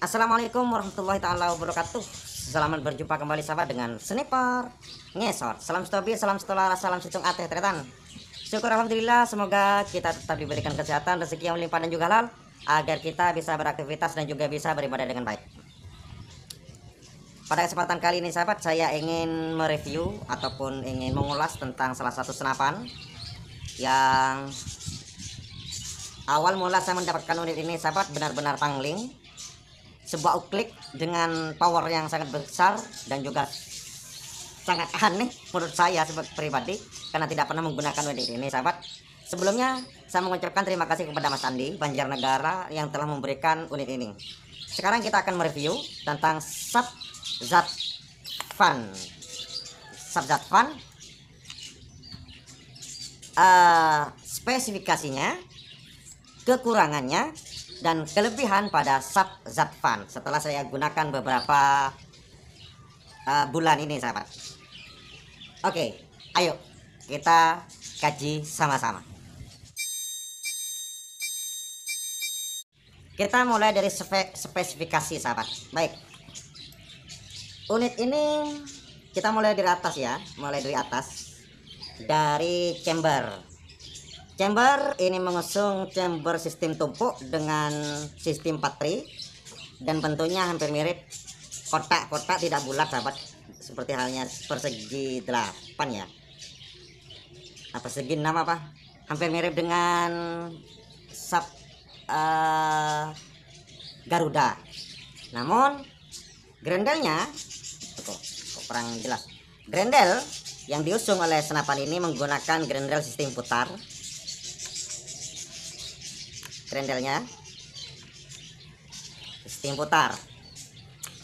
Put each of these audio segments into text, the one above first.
Assalamualaikum warahmatullahi taala wabarakatuh. Selamat berjumpa kembali sahabat dengan Sniper Ngesor. Salam stabil, salam setelah, salam situng ateh tretan. Syukur alhamdulillah semoga kita tetap diberikan kesehatan, rezeki yang melimpah dan juga halal agar kita bisa beraktivitas dan juga bisa beribadah dengan baik. Pada kesempatan kali ini sahabat saya ingin mereview ataupun ingin mengulas tentang salah satu senapan yang awal mula saya mendapatkan unit ini sahabat benar-benar pangling sebuah uklik dengan power yang sangat besar dan juga sangat aneh menurut saya sebagai pribadi karena tidak pernah menggunakan WD ini sahabat sebelumnya saya mengucapkan terima kasih kepada Mas Andi Banjarnegara yang telah memberikan unit ini sekarang kita akan mereview tentang sub zat fan sub zat fan uh, eh, spesifikasinya kekurangannya dan kelebihan pada sub zat fan setelah saya gunakan beberapa uh, bulan ini sahabat oke okay, ayo kita kaji sama-sama kita mulai dari spe spesifikasi sahabat baik unit ini kita mulai dari atas ya mulai dari atas dari chamber chamber ini mengusung chamber sistem tumpuk dengan sistem patri dan bentuknya hampir mirip kotak-kotak tidak bulat sahabat seperti halnya persegi 8 ya apa segi nama apa hampir mirip dengan sub uh, Garuda namun grendelnya kok, kurang jelas grendel yang diusung oleh senapan ini menggunakan grendel sistem putar grendelnya steam putar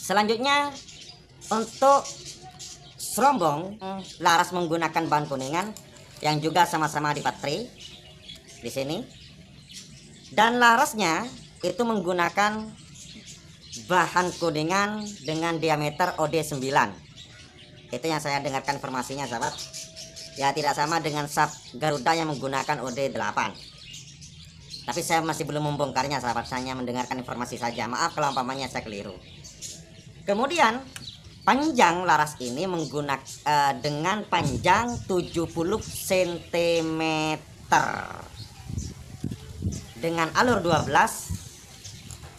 selanjutnya untuk serombong hmm. laras menggunakan bahan kuningan yang juga sama-sama di baterai di sini dan larasnya itu menggunakan bahan kuningan dengan diameter OD9 itu yang saya dengarkan informasinya sahabat ya tidak sama dengan sub Garuda yang menggunakan OD8 tapi saya masih belum membongkarnya, sahabat saya mendengarkan informasi saja. Maaf kalau umpamanya saya keliru. Kemudian panjang laras ini menggunakan uh, eh, dengan panjang 70 cm dengan alur 12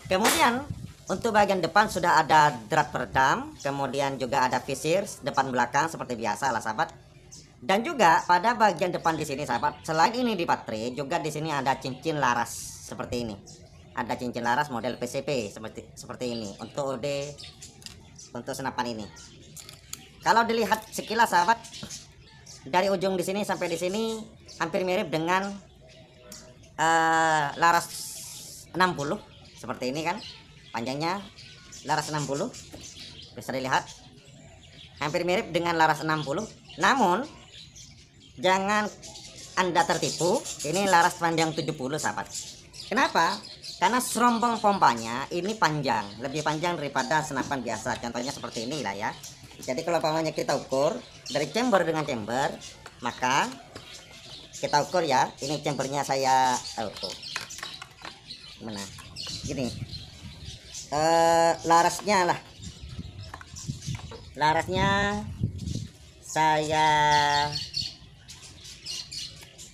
kemudian untuk bagian depan sudah ada drat peredam kemudian juga ada visir depan belakang seperti biasa lah sahabat dan juga pada bagian depan di sini sahabat, selain ini di baterai juga di sini ada cincin laras seperti ini. Ada cincin laras model PCP seperti seperti ini untuk OD untuk senapan ini. Kalau dilihat sekilas sahabat dari ujung di sini sampai di sini hampir mirip dengan uh, laras 60 seperti ini kan. Panjangnya laras 60. Bisa dilihat hampir mirip dengan laras 60. Namun jangan anda tertipu ini laras panjang 70 sahabat kenapa karena serombong pompanya ini panjang lebih panjang daripada senapan biasa contohnya seperti ini lah ya jadi kalau pompanya kita ukur dari chamber dengan chamber maka kita ukur ya ini chambernya saya oh, oh, mana gini e, larasnya lah larasnya saya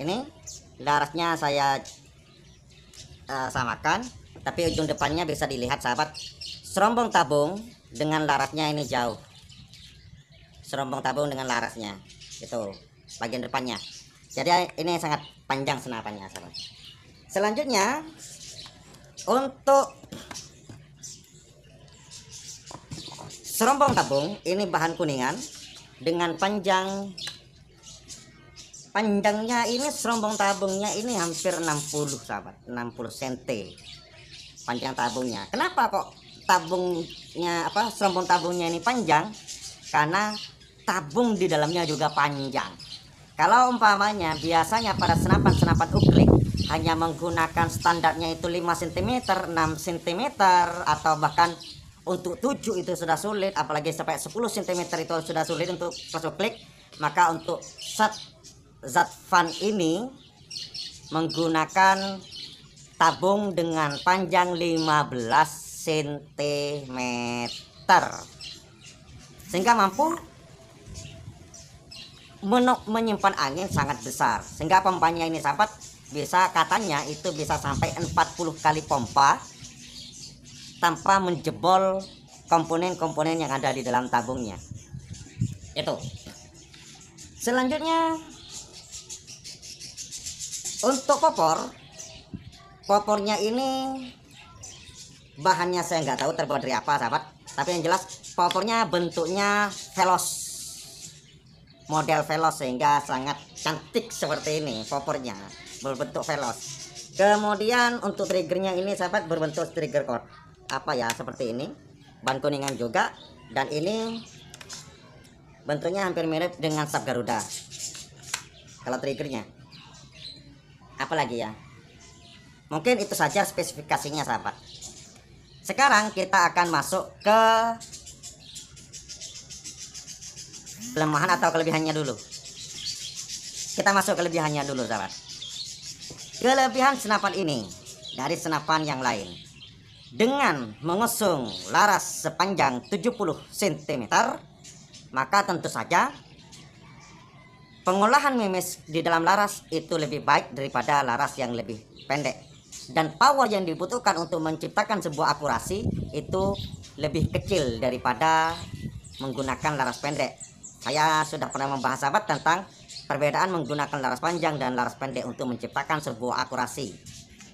ini larasnya saya uh, samakan tapi ujung depannya bisa dilihat sahabat serombong tabung dengan larasnya ini jauh serombong tabung dengan larasnya itu bagian depannya jadi ini sangat panjang senapannya sahabat selanjutnya untuk serombong tabung ini bahan kuningan dengan panjang panjangnya ini serombong tabungnya ini hampir 60 sahabat 60 cm panjang tabungnya kenapa kok tabungnya apa serombong tabungnya ini panjang karena tabung di dalamnya juga panjang kalau umpamanya biasanya pada senapan-senapan uklik hanya menggunakan standarnya itu 5 cm 6 cm atau bahkan untuk 7 itu sudah sulit apalagi sampai 10 cm itu sudah sulit untuk klik maka untuk set zat fan ini menggunakan tabung dengan panjang 15 cm sehingga mampu menyimpan angin sangat besar sehingga pompanya ini sahabat bisa katanya itu bisa sampai 40 kali pompa tanpa menjebol komponen-komponen yang ada di dalam tabungnya itu selanjutnya untuk popor popornya ini bahannya saya nggak tahu terbuat dari apa sahabat tapi yang jelas popornya bentuknya velos model velos sehingga sangat cantik seperti ini popornya berbentuk velos kemudian untuk triggernya ini sahabat berbentuk trigger cord apa ya seperti ini ban kuningan juga dan ini bentuknya hampir mirip dengan sub Garuda kalau triggernya apalagi ya mungkin itu saja spesifikasinya sahabat sekarang kita akan masuk ke kelemahan atau kelebihannya dulu kita masuk kelebihannya dulu sahabat kelebihan senapan ini dari senapan yang lain dengan mengusung laras sepanjang 70 cm maka tentu saja Pengolahan mimis di dalam laras itu lebih baik daripada laras yang lebih pendek dan power yang dibutuhkan untuk menciptakan sebuah akurasi itu lebih kecil daripada menggunakan laras pendek. Saya sudah pernah membahas sahabat tentang perbedaan menggunakan laras panjang dan laras pendek untuk menciptakan sebuah akurasi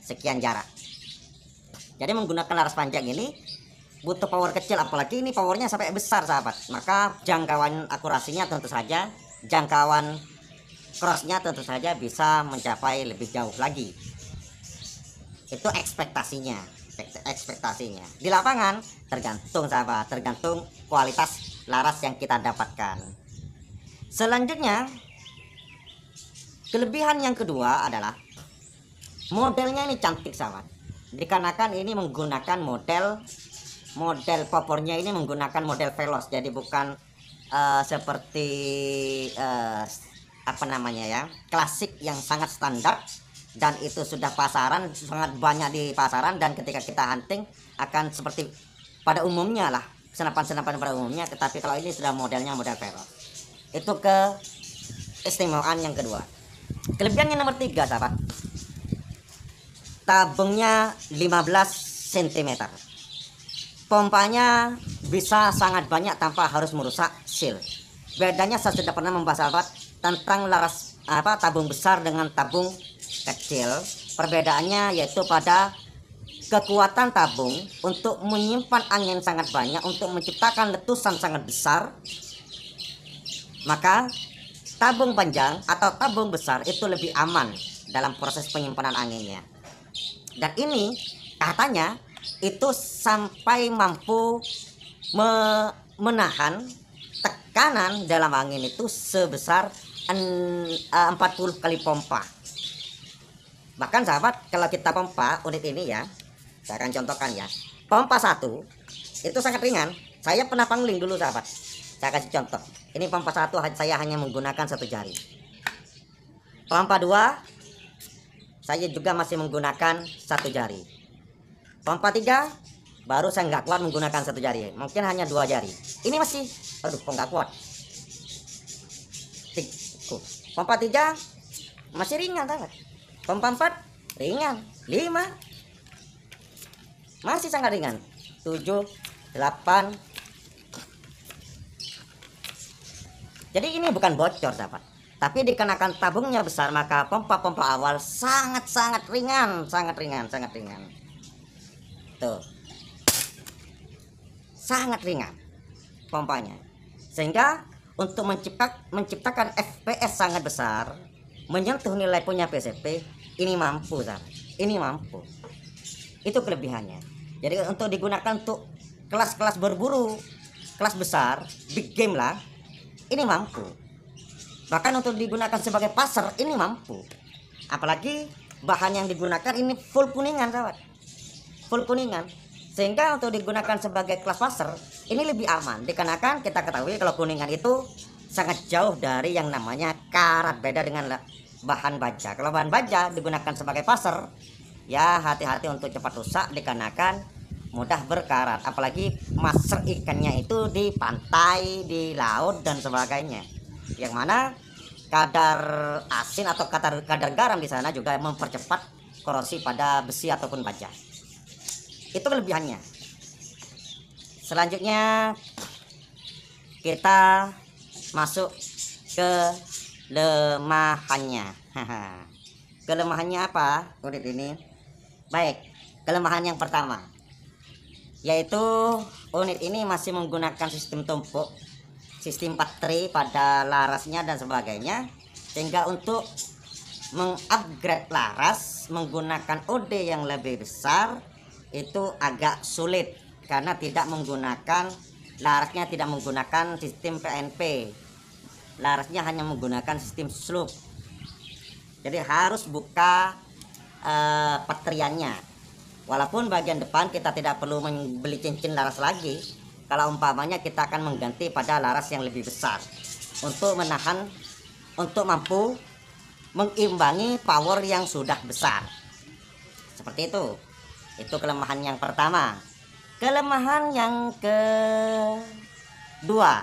sekian jarak. Jadi menggunakan laras panjang ini butuh power kecil apalagi ini powernya sampai besar sahabat. Maka jangkauan akurasinya tentu saja jangkauan crossnya tentu saja bisa mencapai lebih jauh lagi itu ekspektasinya ekspektasinya di lapangan tergantung sama tergantung kualitas laras yang kita dapatkan selanjutnya kelebihan yang kedua adalah modelnya ini cantik sahabat dikarenakan ini menggunakan model model popornya ini menggunakan model velos jadi bukan uh, seperti uh, apa namanya ya klasik yang sangat standar dan itu sudah pasaran sangat banyak di pasaran dan ketika kita hunting akan seperti pada umumnya lah senapan-senapan pada umumnya tetapi kalau ini sudah modelnya model vero itu ke istimewaan yang kedua kelebihannya nomor tiga sahabat tabungnya 15 cm pompanya bisa sangat banyak tanpa harus merusak seal. Bedanya saya sudah pernah membahas apa tentang laras apa tabung besar dengan tabung kecil. Perbedaannya yaitu pada kekuatan tabung untuk menyimpan angin sangat banyak untuk menciptakan letusan sangat besar. Maka tabung panjang atau tabung besar itu lebih aman dalam proses penyimpanan anginnya. Dan ini katanya itu sampai mampu me menahan tekanan dalam angin itu sebesar 40 eh, kali pompa. Bahkan sahabat, kalau kita pompa unit ini ya, saya akan contohkan ya. Pompa satu itu sangat ringan. Saya pernah pangling dulu sahabat. Saya kasih contoh. Ini pompa satu saya hanya menggunakan satu jari. Pompa dua saya juga masih menggunakan satu jari. Pompa tiga baru saya nggak kuat menggunakan satu jari mungkin hanya dua jari ini masih aduh kok nggak kuat pompa tiga masih ringan sangat pompa empat ringan lima masih sangat ringan tujuh delapan jadi ini bukan bocor dapat, tapi dikenakan tabungnya besar maka pompa-pompa awal sangat-sangat ringan sangat ringan sangat ringan tuh sangat ringan pompanya sehingga untuk menciptak menciptakan FPS sangat besar menyentuh nilai punya PCP ini mampu Zara. ini mampu itu kelebihannya jadi untuk digunakan untuk kelas-kelas berburu kelas besar big game lah ini mampu bahkan untuk digunakan sebagai pasar ini mampu apalagi bahan yang digunakan ini full kuningan sahabat full kuningan sehingga untuk digunakan sebagai kelas paser ini lebih aman dikarenakan kita ketahui kalau kuningan itu sangat jauh dari yang namanya karat beda dengan bahan baja. Kalau bahan baja digunakan sebagai passer ya hati-hati untuk cepat rusak dikarenakan mudah berkarat apalagi maser ikannya itu di pantai di laut dan sebagainya yang mana kadar asin atau kadar kadar garam di sana juga mempercepat korosi pada besi ataupun baja itu kelebihannya selanjutnya kita masuk ke lemahannya kelemahannya apa unit ini baik kelemahan yang pertama yaitu unit ini masih menggunakan sistem tumpuk sistem baterai pada larasnya dan sebagainya sehingga untuk mengupgrade laras menggunakan OD yang lebih besar itu agak sulit karena tidak menggunakan larasnya tidak menggunakan sistem PNP larasnya hanya menggunakan sistem slope jadi harus buka uh, eh, petriannya walaupun bagian depan kita tidak perlu membeli cincin laras lagi kalau umpamanya kita akan mengganti pada laras yang lebih besar untuk menahan untuk mampu mengimbangi power yang sudah besar seperti itu itu kelemahan yang pertama kelemahan yang kedua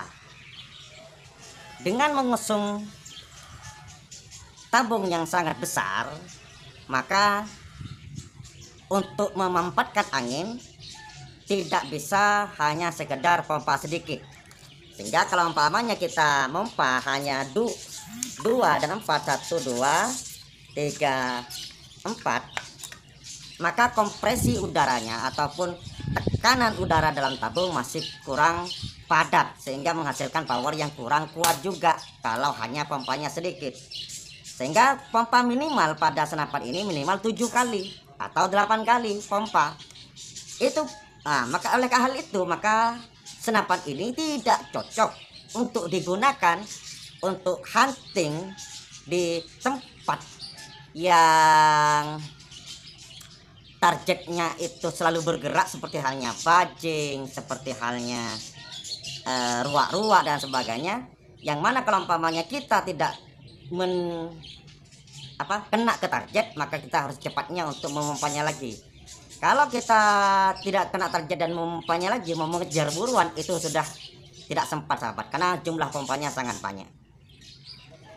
dengan mengusung tabung yang sangat besar maka untuk memampatkan angin tidak bisa hanya sekedar pompa sedikit sehingga kalau umpamanya kita pompa hanya du, dua dan empat satu dua tiga empat maka kompresi udaranya ataupun tekanan udara dalam tabung masih kurang padat sehingga menghasilkan power yang kurang kuat juga kalau hanya pompanya sedikit sehingga pompa minimal pada senapan ini minimal 7 kali atau 8 kali pompa itu nah, maka oleh hal itu maka senapan ini tidak cocok untuk digunakan untuk hunting di tempat yang targetnya itu selalu bergerak seperti halnya bajing, seperti halnya eh, ruak-ruak uh, dan sebagainya. Yang mana kalau umpamanya kita tidak men apa kena ke target, maka kita harus cepatnya untuk memompanya lagi. Kalau kita tidak kena target dan memompanya lagi, mau mengejar buruan itu sudah tidak sempat sahabat karena jumlah pompanya sangat banyak.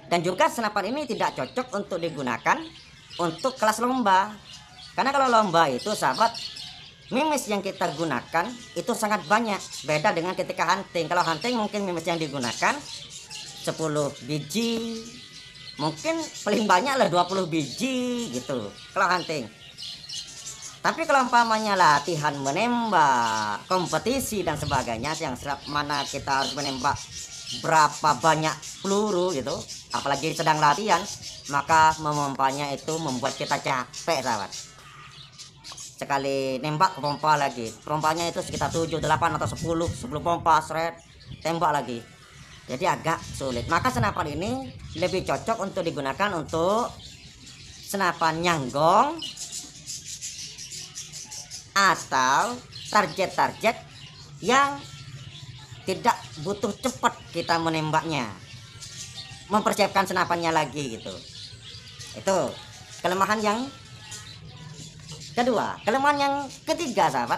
Dan juga senapan ini tidak cocok untuk digunakan untuk kelas lomba karena kalau lomba itu sahabat mimis yang kita gunakan itu sangat banyak beda dengan ketika hunting kalau hunting mungkin mimis yang digunakan 10 biji mungkin paling banyak lah 20 biji gitu kalau hunting tapi kalau umpamanya latihan menembak kompetisi dan sebagainya yang mana kita harus menembak berapa banyak peluru gitu apalagi sedang latihan maka memompanya itu membuat kita capek sahabat sekali nembak ke pompa lagi pompanya itu sekitar 7 8 atau 10 sebelum pompa seret tembak lagi jadi agak sulit maka senapan ini lebih cocok untuk digunakan untuk senapan nyanggong atau target-target yang tidak butuh cepat kita menembaknya mempersiapkan senapannya lagi gitu itu kelemahan yang Kedua, kelemahan yang ketiga sahabat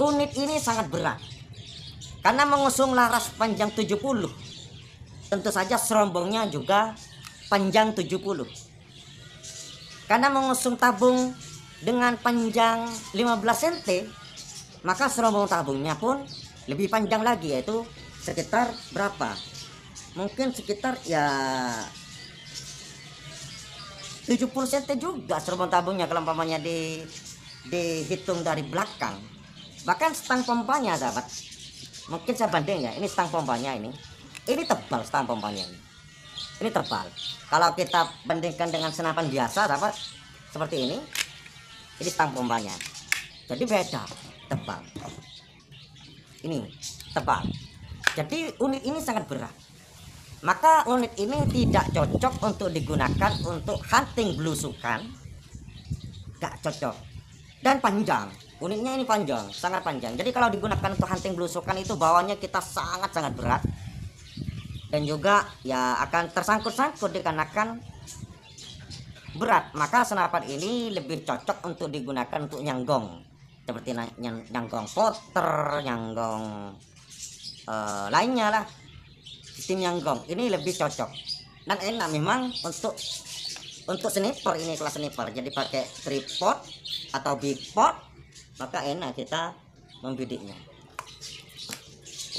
Unit ini sangat berat Karena mengusung laras panjang 70 Tentu saja serombongnya juga panjang 70 Karena mengusung tabung dengan panjang 15 cm Maka serombong tabungnya pun lebih panjang lagi yaitu sekitar berapa Mungkin sekitar ya 70 cm juga serbuan tabungnya kalau pamannya di dihitung dari belakang bahkan stang pompanya dapat. mungkin saya banding ya ini stang pompanya ini ini tebal stang pompanya ini ini tebal kalau kita bandingkan dengan senapan biasa dapat. seperti ini ini stang pompanya jadi beda tebal ini tebal jadi unit ini sangat berat maka unit ini tidak cocok untuk digunakan untuk hunting belusukan gak cocok dan panjang unitnya ini panjang sangat panjang jadi kalau digunakan untuk hunting belusukan itu bawahnya kita sangat-sangat berat dan juga ya akan tersangkut-sangkut dikarenakan berat maka senapan ini lebih cocok untuk digunakan untuk nyanggong seperti nyanggong poter, nyanggong uh, lainnya lah Tim yang gong ini lebih cocok dan enak memang untuk untuk sniper ini kelas sniper jadi pakai tripod atau big pot maka enak kita membidiknya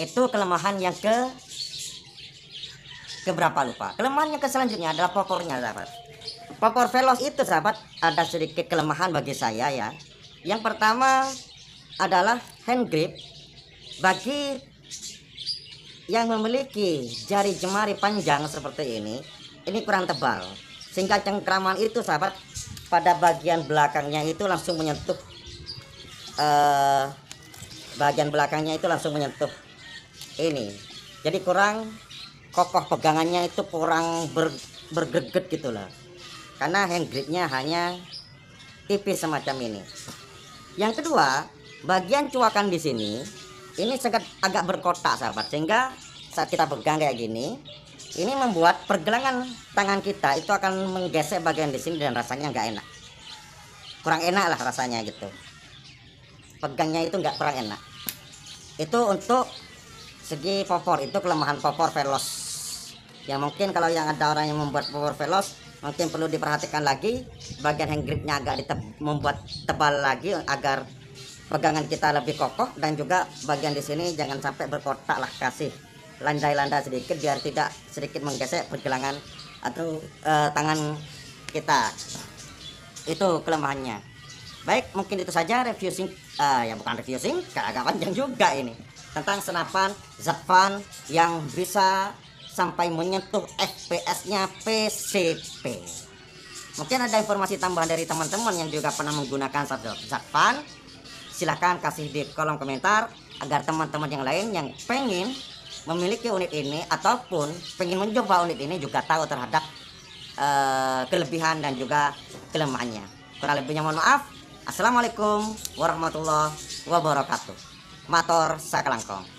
itu kelemahan yang ke keberapa lupa kelemahannya ke selanjutnya adalah popornya sahabat popor velos itu sahabat ada sedikit kelemahan bagi saya ya yang pertama adalah hand grip bagi yang memiliki jari jemari panjang seperti ini ini kurang tebal sehingga cengkraman itu sahabat pada bagian belakangnya itu langsung menyentuh eh, bagian belakangnya itu langsung menyentuh ini jadi kurang kokoh pegangannya itu kurang ber, bergeget gitu lah karena hand gripnya hanya tipis semacam ini yang kedua bagian cuakan di sini ini sangat agak berkotak sahabat sehingga saat kita pegang kayak gini ini membuat pergelangan tangan kita itu akan menggesek bagian di sini dan rasanya nggak enak kurang enak lah rasanya gitu pegangnya itu nggak kurang enak itu untuk segi popor itu kelemahan popor velos Ya mungkin kalau yang ada orang yang membuat popor velos mungkin perlu diperhatikan lagi bagian hand gripnya agak membuat tebal lagi agar pegangan kita lebih kokoh dan juga bagian di sini jangan sampai berkotak lah kasih landai-landai sedikit biar tidak sedikit menggesek pergelangan atau uh, tangan kita itu kelemahannya baik mungkin itu saja review sing uh, ya bukan review sing agak panjang juga ini tentang senapan zepan yang bisa sampai menyentuh FPS nya PCP mungkin ada informasi tambahan dari teman-teman yang juga pernah menggunakan zepan silahkan kasih di kolom komentar agar teman-teman yang lain yang pengen memiliki unit ini ataupun pengen mencoba unit ini juga tahu terhadap uh, kelebihan dan juga kelemahannya. Kurang lebihnya mohon maaf. Assalamualaikum warahmatullahi wabarakatuh. Motor Sakalangkong.